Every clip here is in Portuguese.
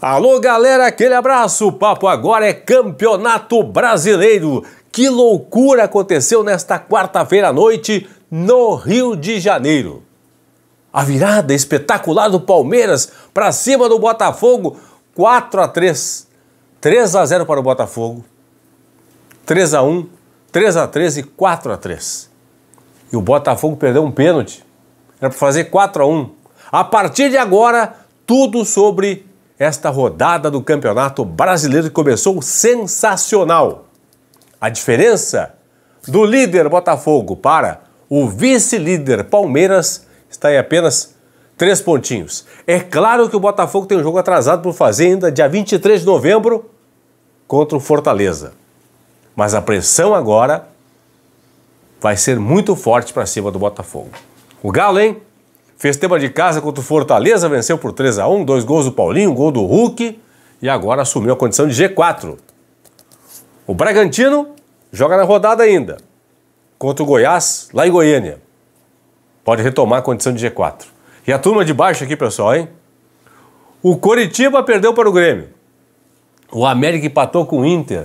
Alô, galera, aquele abraço. O papo agora é Campeonato Brasileiro. Que loucura aconteceu nesta quarta-feira à noite no Rio de Janeiro. A virada espetacular do Palmeiras para cima do Botafogo, 4 a 3. 3 a 0 para o Botafogo. 3 a 1, 3 a 3 e 4 a 3. E o Botafogo perdeu um pênalti. Era para fazer 4 a 1. A partir de agora, tudo sobre esta rodada do Campeonato Brasileiro que começou sensacional. A diferença do líder Botafogo para o vice-líder Palmeiras está em apenas três pontinhos. É claro que o Botafogo tem um jogo atrasado por fazer ainda dia 23 de novembro contra o Fortaleza. Mas a pressão agora vai ser muito forte para cima do Botafogo. O Galo, hein? Fez tema de casa contra o Fortaleza, venceu por 3 a 1 dois gols do Paulinho, um gol do Hulk e agora assumiu a condição de G4. O Bragantino joga na rodada ainda, contra o Goiás, lá em Goiânia. Pode retomar a condição de G4. E a turma de baixo aqui, pessoal, hein? O Coritiba perdeu para o Grêmio. O América empatou com o Inter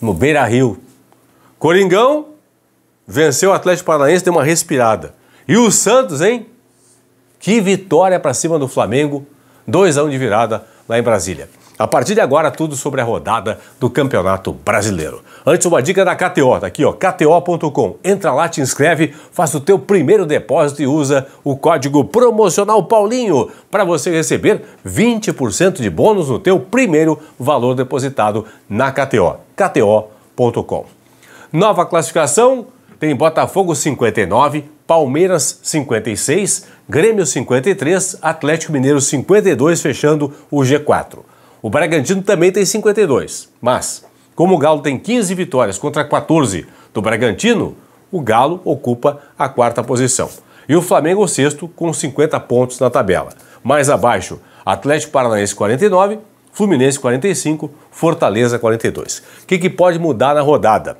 no Beira Rio. Coringão venceu o Atlético Paranaense, deu uma respirada. E o Santos, hein? Que vitória para cima do Flamengo, 2 a 1 de virada lá em Brasília. A partir de agora, tudo sobre a rodada do Campeonato Brasileiro. Antes, uma dica da KTO, tá aqui ó, kto.com. Entra lá, te inscreve, faz o teu primeiro depósito e usa o código promocional Paulinho para você receber 20% de bônus no teu primeiro valor depositado na KTO, kto.com. Nova classificação, tem Botafogo 59, Palmeiras 56, Grêmio 53, Atlético Mineiro 52, fechando o G4. O Bragantino também tem 52, mas como o Galo tem 15 vitórias contra 14 do Bragantino, o Galo ocupa a quarta posição. E o Flamengo, o sexto, com 50 pontos na tabela. Mais abaixo, Atlético Paranaense 49, Fluminense 45, Fortaleza 42. O que, que pode mudar na rodada?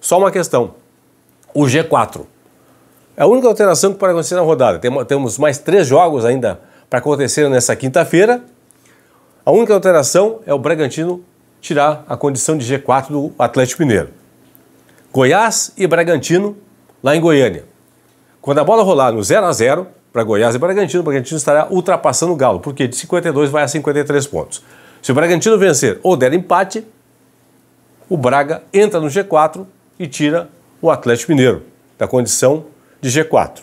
Só uma questão: o G4. É a única alteração que pode acontecer na rodada. Temos mais três jogos ainda para acontecer nessa quinta-feira. A única alteração é o Bragantino tirar a condição de G4 do Atlético Mineiro. Goiás e Bragantino lá em Goiânia. Quando a bola rolar no 0 a 0 para Goiás e Bragantino, o Bragantino estará ultrapassando o Galo, porque de 52 vai a 53 pontos. Se o Bragantino vencer ou der empate, o Braga entra no G4 e tira o Atlético Mineiro da condição de G4.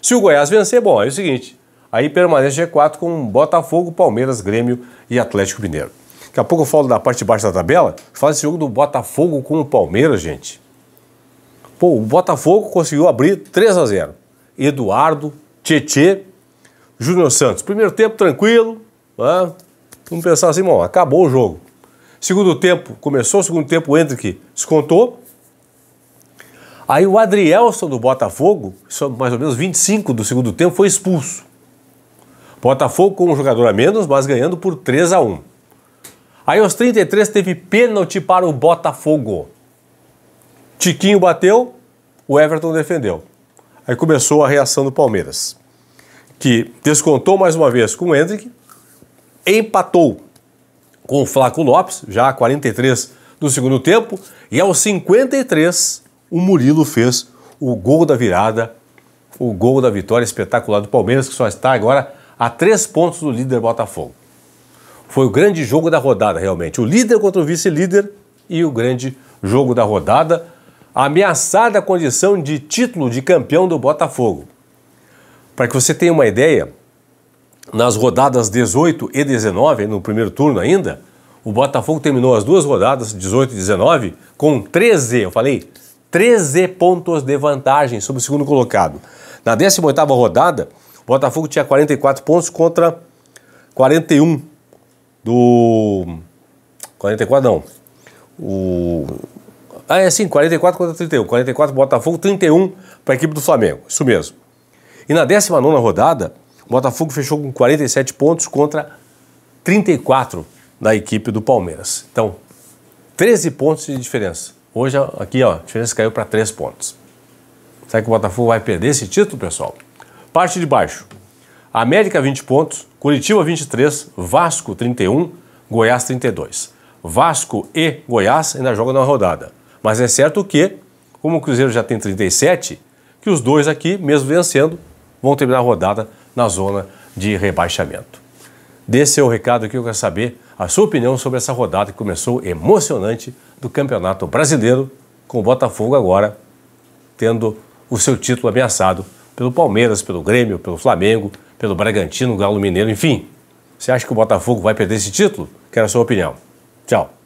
Se o Goiás vencer, bom, é o seguinte, aí permanece G4 com Botafogo, Palmeiras, Grêmio e Atlético Mineiro. Daqui a pouco eu falo da parte de baixo da tabela, faz esse jogo do Botafogo com o Palmeiras, gente. Pô, o Botafogo conseguiu abrir 3 a 0 Eduardo, Tietê, Júnior Santos. Primeiro tempo tranquilo, né? vamos pensar assim, bom, acabou o jogo. Segundo tempo, começou o segundo tempo, o Hendrick descontou, Aí o Adrielson do Botafogo, é mais ou menos 25 do segundo tempo, foi expulso. Botafogo com um jogador a menos, mas ganhando por 3 a 1. Aí aos 33 teve pênalti para o Botafogo. Tiquinho bateu, o Everton defendeu. Aí começou a reação do Palmeiras, que descontou mais uma vez com o Hendrick, empatou com o Flaco Lopes, já a 43 do segundo tempo, e aos 53 o Murilo fez o gol da virada, o gol da vitória espetacular do Palmeiras, que só está agora a três pontos do líder Botafogo. Foi o grande jogo da rodada, realmente. O líder contra o vice-líder e o grande jogo da rodada, ameaçada a condição de título de campeão do Botafogo. Para que você tenha uma ideia, nas rodadas 18 e 19, no primeiro turno ainda, o Botafogo terminou as duas rodadas, 18 e 19, com 13, eu falei, 13 pontos de vantagem sobre o segundo colocado. Na 18ª rodada, o Botafogo tinha 44 pontos contra 41 do 44 não. O Ah, é sim, 44 contra 31. 44 Botafogo, 31 para a equipe do Flamengo. Isso mesmo. E na 19ª rodada, o Botafogo fechou com 47 pontos contra 34 da equipe do Palmeiras. Então, 13 pontos de diferença. Hoje, aqui, ó, a diferença caiu para 3 pontos. Será que o Botafogo vai perder esse título, pessoal? Parte de baixo. América 20 pontos, Curitiba 23, Vasco 31, Goiás 32. Vasco e Goiás ainda jogam na rodada. Mas é certo que, como o Cruzeiro já tem 37, que os dois aqui, mesmo vencendo, vão terminar a rodada na zona de rebaixamento. Desse é o recado que eu quero saber a sua opinião sobre essa rodada que começou emocionante do Campeonato Brasileiro, com o Botafogo agora tendo o seu título ameaçado pelo Palmeiras, pelo Grêmio, pelo Flamengo, pelo Bragantino, Galo Mineiro, enfim. Você acha que o Botafogo vai perder esse título? Quero a sua opinião. Tchau.